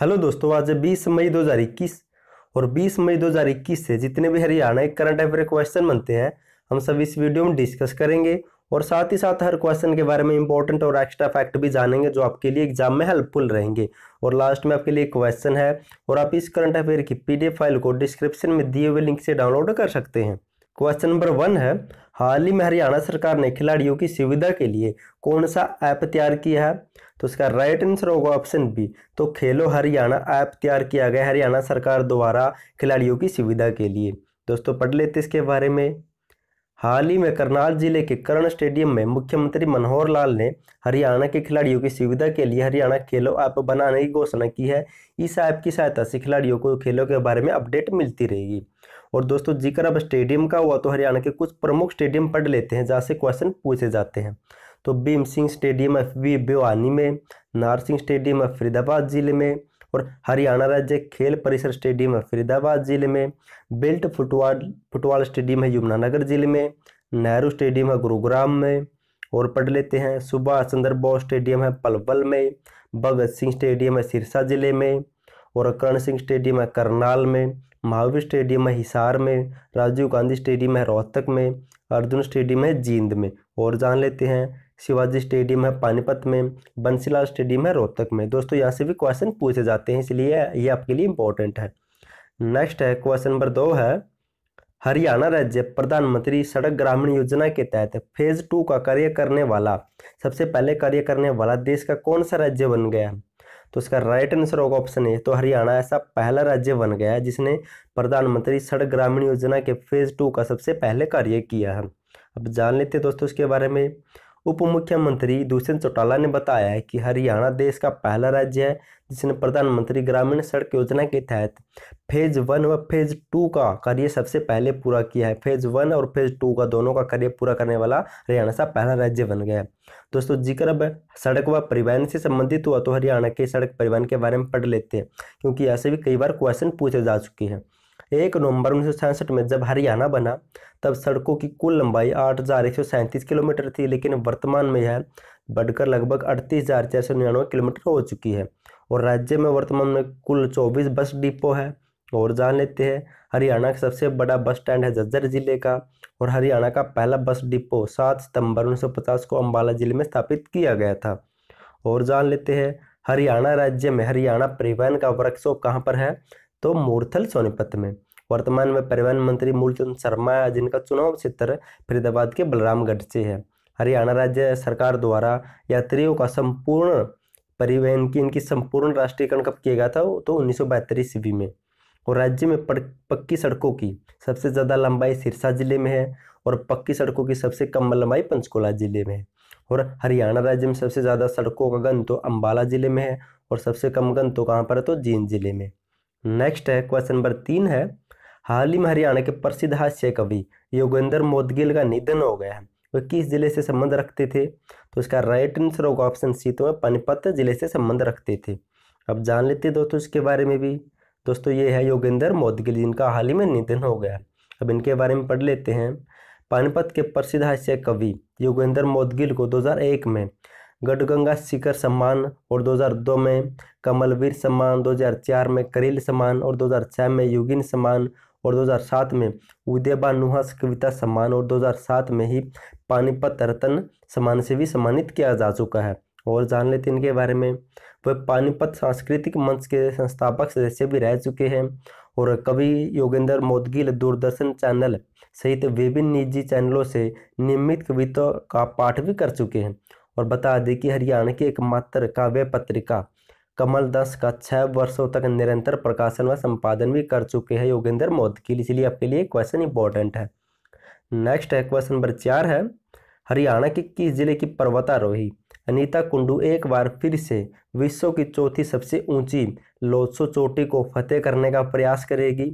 Hello दोस्तों आज 20 मई 2021 और 20 मई 2021 से जितने भी हरियाणा के करंट अफेयर क्वेश्चन बनते हैं हम सब इस वीडियो में डिस्कस करेंगे और साथ ही साथ हर क्वेश्चन के बारे में इंपॉर्टेंट और एक्स्ट्रा फैक्ट भी जानेंगे जो आपके लिए एग्जाम में हेल्पफुल रहेंगे और लास्ट में आपके लिए क्वेश्चन है और आप इस करंट अफेयर की पी फाइल को डिस्क्रिप्शन में दिए हुए लिंक से डाउनलोड कर सकते हैं क्वेश्चन नंबर वन है हाल ही में हरियाणा सरकार ने खिलाड़ियों की सुविधा के लिए कौन सा ऐप तैयार किया है तो इसका राइट आंसर होगा ऑप्शन बी तो खेलो हरियाणा ऐप तैयार किया गया हरियाणा सरकार द्वारा खिलाड़ियों की सुविधा के लिए दोस्तों पढ़ लेते इसके बारे में हाल ही में करनाल जिले के करण स्टेडियम में मुख्यमंत्री मनोहर लाल ने हरियाणा के खिलाड़ियों की सुविधा के लिए हरियाणा खेलो ऐप बनाने की घोषणा की है इस ऐप की सहायता से खिलाड़ियों को खेलों के बारे में अपडेट मिलती रहेगी और दोस्तों जिक्र अब स्टेडियम का हुआ तो हरियाणा के कुछ प्रमुख स्टेडियम पढ़ लेते हैं जहाँ से क्वेश्चन पूछे जाते हैं तो भीम सिंह स्टेडियम एफ भिवानी में नारसिंह स्टेडियम फरीदाबाद जिले में और हरियाणा राज्य खेल परिसर स्टेडियम है फरीदाबाद जिले में बेल्ट फुटबॉल फुटबॉल स्टेडियम है यमुनानगर जिले में नेहरू स्टेडियम है गुरुग्राम में और पढ़ लेते हैं सुभाष चंद्र बोस स्टेडियम है पलवल में भगत सिंह स्टेडियम है सिरसा जिले में और कर्ण सिंह स्टेडियम है करनाल में महावीर स्टेडियम है हिसार में राजीव गांधी स्टेडियम है रोहतक में अर्जुन स्टेडियम है जींद में और जान लेते हैं शिवाजी स्टेडियम है पानीपत में बंसीलाल स्टेडियम है रोहतक में दोस्तों यहाँ से भी क्वेश्चन पूछे जाते हैं इसलिए ये आपके लिए इम्पोर्टेंट है नेक्स्ट है क्वेश्चन नंबर दो है हरियाणा राज्य प्रधानमंत्री सड़क ग्रामीण योजना के तहत फेज टू का कार्य करने वाला सबसे पहले कार्य करने वाला देश का कौन सा राज्य बन गया है तो इसका राइट आंसर होगा ऑप्शन ए तो हरियाणा ऐसा पहला राज्य बन गया है जिसने प्रधानमंत्री सड़क ग्रामीण योजना के फेज टू का सबसे पहले कार्य किया है अब जान लेते हैं दोस्तों इसके बारे में उप मुख्यमंत्री दुष्यंत चौटाला ने बताया है कि हरियाणा देश का पहला राज्य है जिसने प्रधानमंत्री ग्रामीण सड़क योजना के तहत फेज वन व फेज टू का कार्य सबसे पहले पूरा किया है फेज वन और फेज टू का दोनों का कार्य पूरा करने वाला हरियाणा सा पहला राज्य बन गया है दोस्तों जिक्र अब सड़क व परिवहन से संबंधित हुआ तो हरियाणा के सड़क परिवहन के बारे में पढ़ लेते हैं क्योंकि ऐसे भी कई बार क्वेश्चन पूछे जा चुके हैं एक नवंबर उन्नीस में जब हरियाणा बना तब सड़कों की कुल लंबाई आठ किलोमीटर थी लेकिन वर्तमान में यह बढ़कर लगभग अड़तीस किलोमीटर हो चुकी है और राज्य में वर्तमान में कुल 24 बस डिपो है और जान लेते हैं हरियाणा का सबसे बड़ा बस स्टैंड है जज्जर जिले का और हरियाणा का पहला बस डिपो सात सितंबर 1950 को अम्बाला जिले में स्थापित किया गया था और जान लेते हैं हरियाणा राज्य में हरियाणा परिवहन का वर्कशॉप कहाँ पर है तो हाँ। मूर्थल सोनीपत में वर्तमान में परिवहन मंत्री मूलचंद शर्मा जिनका चुनाव क्षेत्र फरीदाबाद के बलरामगढ़ से है हरियाणा राज्य सरकार द्वारा यात्रियों का संपूर्ण परिवहन की इनकी संपूर्ण राष्ट्रीयकरण कब किया गया था तो उन्नीस सौ में और राज्य में पक्की सड़कों की सबसे ज़्यादा लंबाई सिरसा जिले में है और पक्की सड़कों की सबसे कम लंबाई पंचकुला जिले में है और हरियाणा राज्य में सबसे ज़्यादा सड़कों का गन तो अम्बाला जिले में है और सबसे कम गन तो कहाँ पर है तो जींद जिले में नेक्स्ट है क्वेश्चन नंबर तीन है हाल ही में हरियाणा के प्रसिद्ध हास्य कवि योगेंद्र मोदगिल का निधन हो गया है वह किस जिले से संबंध रखते थे तो इसका राइट आंसर होगा ऑप्शन सी तो पानीपत जिले से संबंध रखते थे अब जान लेते दोस्तों इसके बारे में भी दोस्तों ये है योगेंद्र मोदगिल जिनका हाल ही में निधन हो गया अब इनके बारे में पढ़ लेते हैं पानीपत के प्रसिद्ध हास्य कवि योगेंद्र मोदगिल को दो में गढ़गंगा शिखर सम्मान और 2002 में कमलवीर सम्मान 2004 में करील सम्मान और 2006 में युगिन सम्मान और 2007 में उदयबा नुहास कविता सम्मान और 2007 में ही पानीपत रतन सम्मान से भी सम्मानित किया जा चुका है और जान लेते इनके बारे में वह पानीपत सांस्कृतिक मंच के संस्थापक सदस्य भी रह चुके हैं और कवि योगेंद्र मोदगिल दूरदर्शन चैनल सहित विभिन्न निजी चैनलों से नियमित कविता का पाठ भी कर चुके हैं और बता दें कि हरियाणा की एकमात्र काव्य पत्रिका कमल दास का छः वर्षों तक निरंतर प्रकाशन व संपादन भी कर चुके हैं योगेंद्र मोदकिल इसलिए आपके लिए क्वेश्चन इंपॉर्टेंट है नेक्स्ट है क्वेश्चन नंबर चार है हरियाणा के किस जिले की पर्वतारोही अनीता कुंडू एक बार फिर से विश्व की चौथी सबसे ऊंची लोसो चोटी को फतेह करने का प्रयास करेगी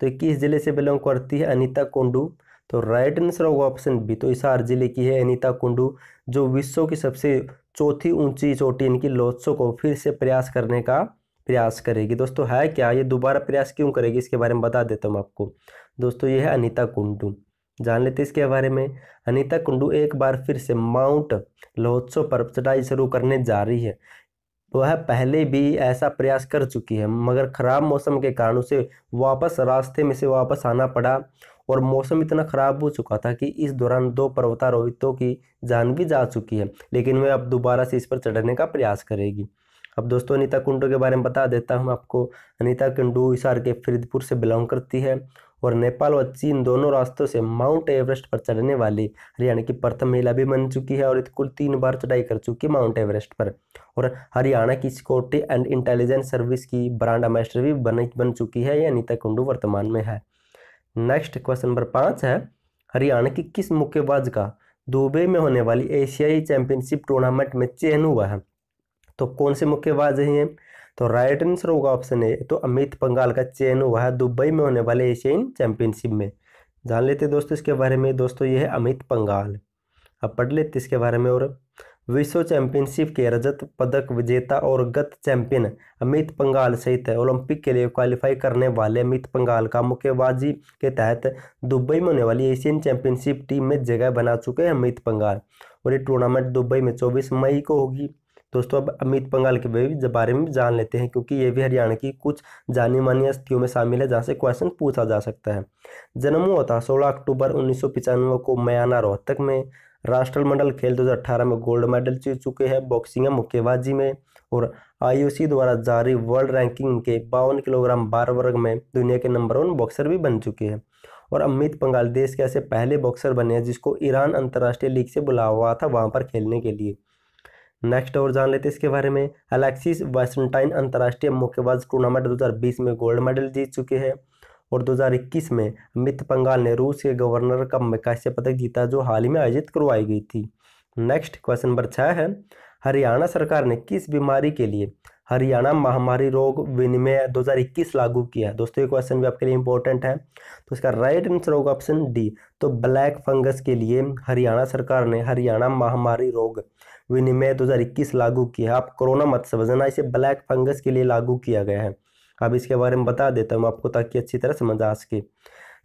तो किस जिले से बिलोंग करती है अनीता कुंडू तो राइट आंसर होगा ऑप्शन बी तो इसार जिले की है अनिता कुंडू जो विश्व की सबसे चौथी ऊंची चोटी इनकी लोत्सो को फिर से प्रयास करने का प्रयास करेगी दोस्तों है क्या ये दोबारा प्रयास क्यों करेगी इसके बारे में बता देता हूँ आपको दोस्तों ये है अनिता कुंडू जान लेते इसके बारे में अनिता कुंडू एक बार फिर से माउंट लोत्सो पर चढ़ाई शुरू करने जा रही है वह पहले भी ऐसा प्रयास कर चुकी है मगर खराब मौसम के कारण उसे वापस रास्ते में से वापस आना पड़ा और मौसम इतना ख़राब हो चुका था कि इस दौरान दो पर्वतारोहितों की जान भी जा चुकी है लेकिन वह अब दोबारा से इस पर चढ़ने का प्रयास करेगी अब दोस्तों अनिता कुंडू के बारे में बता देता हूँ आपको अनिता कुंडू हिसार के फरीदपुर से बिलोंग करती है और नेपाल व चीन दोनों रास्तों से माउंट एवरेस्ट पर चढ़ने वाली हरियाणा की प्रथम महिला भी बन चुकी है और कुल तीन बार चढ़ाई कर चुकी है माउंट एवरेस्ट पर और हरियाणा की सिक्योरिटी एंड इंटेलिजेंस सर्विस की ब्रांड एम्बेसडर भी बन बन चुकी है यह अनिता कुंडू वर्तमान में है नेक्स्ट क्वेश्चन नंबर पाँच है हरियाणा के किस मुक्केबाज का दुबई में होने वाली एशियाई चैंपियनशिप टूर्नामेंट में चयन हुआ है तो कौन से मुक्केबाज हैं तो राइट आंसर होगा ऑप्शन ए तो अमित पंगाल का चयन हुआ है दुबई में होने वाले एशियन चैंपियनशिप में जान लेते दोस्तों इसके बारे में दोस्तों ये है अमित पंगाल अब पढ़ लेते इसके बारे में और विश्व चैंपियनशिप के रजत पदक विजेता और गत चैंपियन अमित पंगाल सहित ओलंपिक के लिए क्वालिफाई करने वाले अमित पंगाल का मुक्केबाजी के तहत दुबई में होने वाली एशियन चैंपियनशिप टीम में जगह बना चुके हैं अमित पंगाल और ये टूर्नामेंट दुबई में चौबीस मई को होगी दोस्तों अब अमित पंगाल के बारे में जान लेते हैं क्योंकि ये भी हरियाणा की कुछ जानी मानी अस्थियों में शामिल है जहाँ से क्वेश्चन पूछा जा सकता है जन्म हुआ था सोलह अक्टूबर उन्नीस को मयाना रोहतक में राष्ट्रमंडल खेल 2018 में गोल्ड मेडल जीत चुके हैं बॉक्सिंग या मुक्केबाजी में और आईओसी द्वारा जारी वर्ल्ड रैंकिंग के बावन किलोग्राम बार वर्ग में दुनिया के नंबर वन बॉक्सर भी बन चुके हैं और अमित पंगाल देश के ऐसे पहले बॉक्सर बने हैं जिसको ईरान अंतर्राष्ट्रीय लीग से बुला हुआ था वहाँ पर खेलने के लिए नेक्स्ट और जान लेते इसके बारे में अलेक्सिस वेस्टनटाइन अंतर्राष्ट्रीय मुक्केबाज टूर्नामेंट 2020 में गोल्ड मेडल जीत चुके हैं और 2021 में अमित पंगाल ने रूस के गवर्नर का में कांस्य पदक जीता जो हाल ही में आयोजित करवाई गई थी नेक्स्ट क्वेश्चन नंबर छः है हरियाणा सरकार ने किस बीमारी के लिए हरियाणा महामारी रोग विनिमय 2021 लागू किया है दोस्तों ये क्वेश्चन भी आपके लिए इंपॉर्टेंट है तो इसका राइट आंसर होगा ऑप्शन डी तो ब्लैक फंगस के लिए हरियाणा सरकार ने हरियाणा महामारी रोग विनिमय 2021 लागू किया है आप कोरोना मत समझना इसे ब्लैक फंगस के लिए लागू किया गया है अब इसके बारे में बता देता हूँ आपको ताकि अच्छी तरह समझ आ सके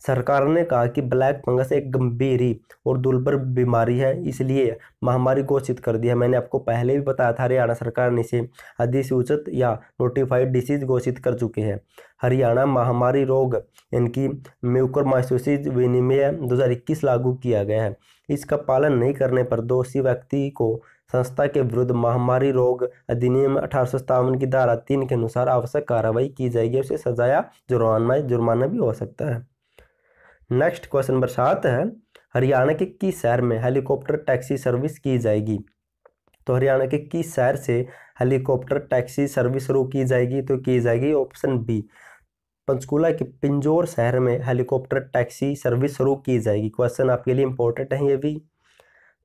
सरकार ने कहा कि ब्लैक फंगस एक गंभीर और दुर्भर बीमारी है इसलिए महामारी घोषित कर दिया मैंने आपको पहले भी बताया था हरियाणा सरकार ने इसे अधिसूचित या नोटिफाइड डिसीज घोषित कर चुके हैं हरियाणा महामारी रोग इनकी म्यूकर म्यूकरमाइसोसिस विनिमय दो लागू किया गया है इसका पालन नहीं करने पर दोषी व्यक्ति को संस्था के विरुद्ध महामारी रोग अधिनियम अठारह की धारा तीन के अनुसार आवश्यक कार्रवाई की जाएगी उसे सजाया जुर्माना जुर्माना भी हो सकता है नेक्स्ट क्वेश्चन नंबर सात है हरियाणा के किस शहर में हेलीकॉप्टर टैक्सी सर्विस की जाएगी तो हरियाणा के किस शहर से हेलीकॉप्टर टैक्सी सर्विस शुरू की जाएगी तो की जाएगी ऑप्शन बी पंचकूला के पिंजौर शहर में हेलीकॉप्टर टैक्सी सर्विस शुरू की जाएगी क्वेश्चन आपके लिए इंपॉर्टेंट है ये भी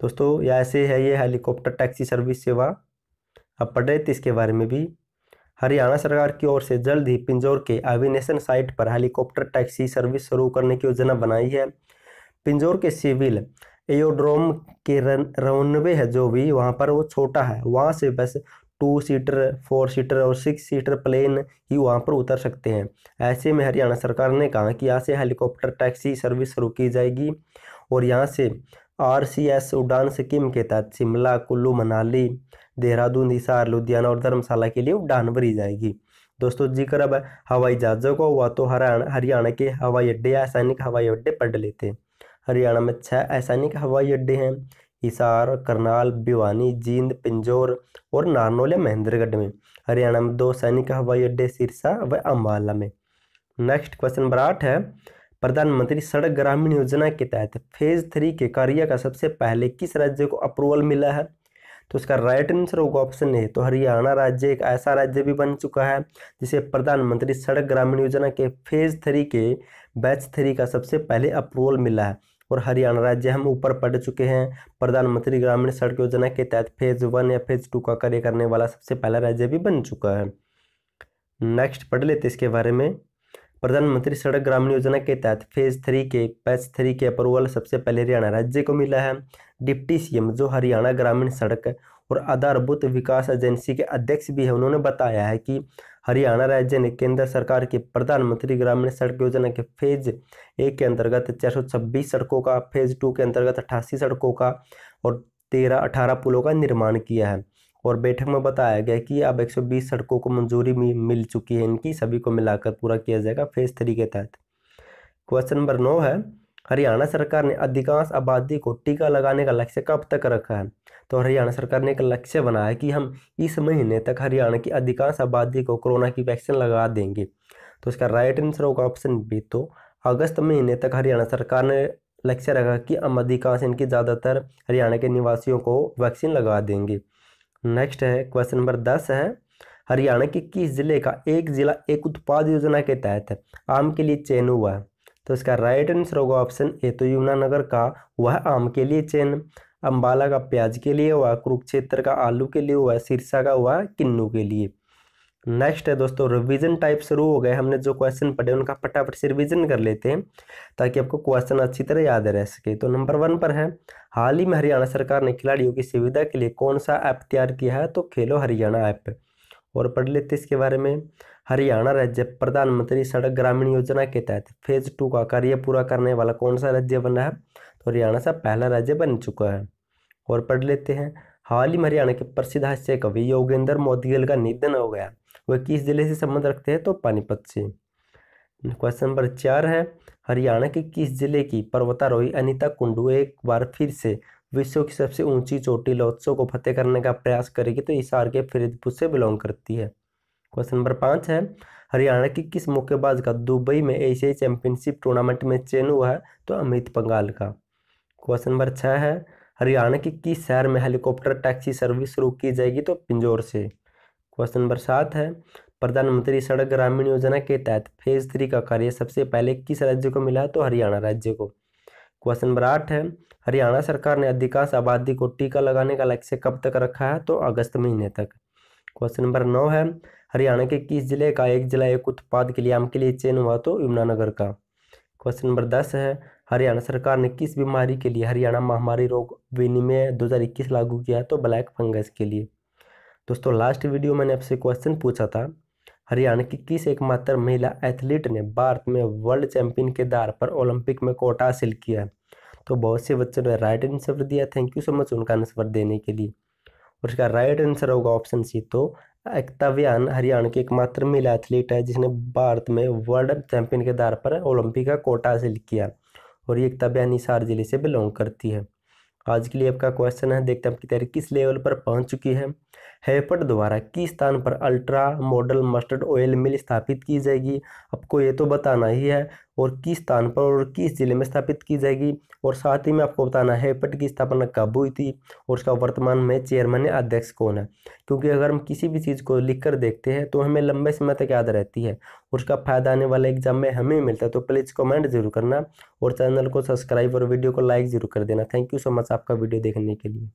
दोस्तों या ऐसे है ये हेलीकॉप्टर टैक्सी सर्विस सेवा अब पढ़ रहे थे इसके बारे में भी हरियाणा सरकार की ओर से जल्द ही पिंजौर के एविनेशन साइट पर हेलीकॉप्टर टैक्सी सर्विस शुरू करने की योजना बनाई है पिंजौर के सिविल एयोड्रोम के रनवे है जो भी वहाँ पर वो छोटा है वहाँ से बस टू सीटर फोर सीटर और सिक्स सीटर प्लेन ही वहाँ पर उतर सकते हैं ऐसे में हरियाणा सरकार ने कहा कि यहाँ से हेलीकॉप्टर टैक्सी सर्विस शुरू की जाएगी और यहाँ से आरसीएस उड़ान स्कीम के तहत शिमला कुल्लू मनाली देहरादून हिसार लुधियाना और धर्मशाला के लिए उड़ान भरी जाएगी दोस्तों जिक्र अब हवाई जहाज़ों का हुआ तो हरियाणा के हवाई अड्डे या असैनिक हवाई अड्डे पढ़ लेते हैं हरियाणा में छः असैनिक हवाई अड्डे हैं हिसार करनाल भिवानी जींद पिंजौर और नारनौल या महेंद्रगढ़ में हरियाणा में दो सैनिक हवाई अड्डे सिरसा व अम्बाला में नेक्स्ट क्वेश्चन नंबर आठ है प्रधानमंत्री सड़क ग्रामीण योजना के तहत फेज थ्री के कार्य का सबसे पहले किस राज्य को अप्रूवल मिला है तो इसका राइट आंसर होगा ऑप्शन ए तो हरियाणा राज्य एक ऐसा राज्य भी बन चुका है जिसे प्रधानमंत्री सड़क ग्रामीण योजना के फेज थ्री के बैच थ्री का सबसे पहले अप्रूवल मिला है और हरियाणा राज्य हम ऊपर पढ़ चुके हैं प्रधानमंत्री ग्रामीण सड़क योजना के तहत फेज वन या फेज टू का कार्य करने वाला सबसे पहला राज्य भी बन चुका है नेक्स्ट पढ़ लेते इसके बारे में प्रधानमंत्री सड़क ग्रामीण योजना के तहत फेज थ्री के पैच थ्री के अप्रूवल सबसे पहले हरियाणा राज्य को मिला है डिप्टी सीएम जो हरियाणा ग्रामीण सड़क और आधारभूत विकास एजेंसी के अध्यक्ष भी हैं उन्होंने बताया है कि हरियाणा राज्य ने केंद्र सरकार की के प्रधानमंत्री ग्रामीण सड़क योजना के फेज एक के अंतर्गत छब्बीस सड़कों का फेज टू के अंतर्गत अट्ठासी सड़कों का और तेरह अठारह पुलों का निर्माण किया है और बैठक में बताया गया कि अब 120 सड़कों को मंजूरी मिल चुकी है इनकी सभी को मिलाकर पूरा किया जाएगा फेज थ्री के तहत क्वेश्चन नंबर नौ है हरियाणा सरकार ने अधिकांश आबादी को टीका लगाने का लक्ष्य कब तक रखा है तो हरियाणा सरकार ने एक लक्ष्य बनाया है कि हम इस महीने तक हरियाणा की अधिकांश आबादी को कोरोना की वैक्सीन लगा देंगे तो इसका राइट आंसर होगा ऑप्शन बी तो अगस्त महीने तक हरियाणा सरकार ने लक्ष्य रखा कि हम अधिकांश इनकी ज़्यादातर हरियाणा के निवासियों को वैक्सीन लगा देंगे नेक्स्ट है क्वेश्चन नंबर दस है हरियाणा के किस जिले का एक जिला एक उत्पाद योजना के तहत है आम के लिए चयन हुआ है तो इसका राइट आंसर होगा ऑप्शन ए तो यमुनानगर का वह आम के लिए चयन अम्बाला का प्याज के लिए हुआ कुरुक्षेत्र का आलू के लिए हुआ सिरसा का हुआ किन्नू के लिए नेक्स्ट है दोस्तों रिवीजन टाइप शुरू हो गए हमने जो क्वेश्चन पढ़े उनका फटाफट से रिवीजन कर लेते हैं ताकि आपको क्वेश्चन अच्छी तरह याद रह सके तो नंबर वन पर है हाल ही में हरियाणा सरकार ने खिलाड़ियों की सुविधा के लिए कौन सा ऐप तैयार किया है तो खेलो हरियाणा ऐप और पढ़ लेते इसके बारे में हरियाणा राज्य प्रधानमंत्री सड़क ग्रामीण योजना के तहत फेज टू का कार्य पूरा करने वाला कौन सा राज्य बना है तो हरियाणा सा पहला राज्य बन चुका है और पढ़ लेते हैं हाल ही में हरियाणा के प्रसिद्ध हास्य कवि योगेंद्र मोदगिल का निधन हो गया वह किस जिले से संबंध रखते हैं तो पानीपत से क्वेश्चन नंबर चार है हरियाणा के किस जिले की पर्वतारोही अनिता कुंडू एक बार फिर से विश्व की सबसे ऊंची चोटी लोत्सव को फतेह करने का प्रयास करेगी तो इसार के फरीदपुर से बिलोंग करती है क्वेश्चन नंबर पाँच है हरियाणा के किस मुक्केबाज का दुबई में एशियाई चैंपियनशिप टूर्नामेंट में चयन हुआ है तो अमित पंगाल का क्वेश्चन नंबर छः है हरियाणा के किस शहर में हेलीकॉप्टर टैक्सी सर्विस शुरू की जाएगी तो पिंजौर से क्वेश्चन नंबर सात है प्रधानमंत्री सड़क ग्रामीण योजना के तहत फेज थ्री का कार्य सबसे पहले किस राज्य को मिला तो हरियाणा राज्य को क्वेश्चन नंबर आठ है हरियाणा सरकार ने अधिकांश आबादी को टीका लगाने का लक्ष्य कब तक रखा है तो अगस्त महीने तक क्वेश्चन नंबर नौ है हरियाणा के किस जिले का एक जिला एक उत्पाद के लिए आम के लिए चयन हुआ तो यमुनानगर का क्वेश्चन नंबर दस है हरियाणा सरकार ने किस बीमारी के लिए हरियाणा महामारी रोग विनिमय दो लागू किया तो ब्लैक फंगस के लिए दोस्तों लास्ट वीडियो मैंने आपसे क्वेश्चन पूछा था हरियाणा की किस एकमात्र महिला एथलीट ने भारत में वर्ल्ड चैंपियन के दार पर ओलंपिक में कोटा हासिल किया है तो बहुत से बच्चों ने राइट आंसर दिया थैंक यू सो मच उनका आंसर देने के लिए और इसका राइट आंसर होगा ऑप्शन सी तो एकताव्यान हरियाणा की एकमात्र महिला एथलीट है जिसने भारत में वर्ल्ड चैंपियन के दार पर ओलंपिक का कोटा हासिल किया और ये एकताव्यान हिसार जिले से बिलोंग करती है आज के लिए आपका क्वेश्चन है देखते हैं आपकी तैयारी किस लेवल पर पहुंच चुकी है हेपट द्वारा किस स्थान पर ultra model mustard oil mill स्थापित की जाएगी आपको ये तो बताना ही है और किस स्थान पर और किस जिले में स्थापित की जाएगी और साथ ही में आपको बताना है पट की स्थापना कब हुई थी और उसका वर्तमान में चेयरमैन या अध्यक्ष कौन है क्योंकि अगर हम किसी भी चीज़ को लिख कर देखते हैं तो हमें लंबे समय तक याद रहती है और उसका फायदा आने वाला एग्जाम में हमें मिलता है तो प्लीज़ कमेंट जरूर करना और चैनल को सब्सक्राइब और वीडियो को लाइक जरूर कर देना थैंक यू सो मच आपका वीडियो देखने के लिए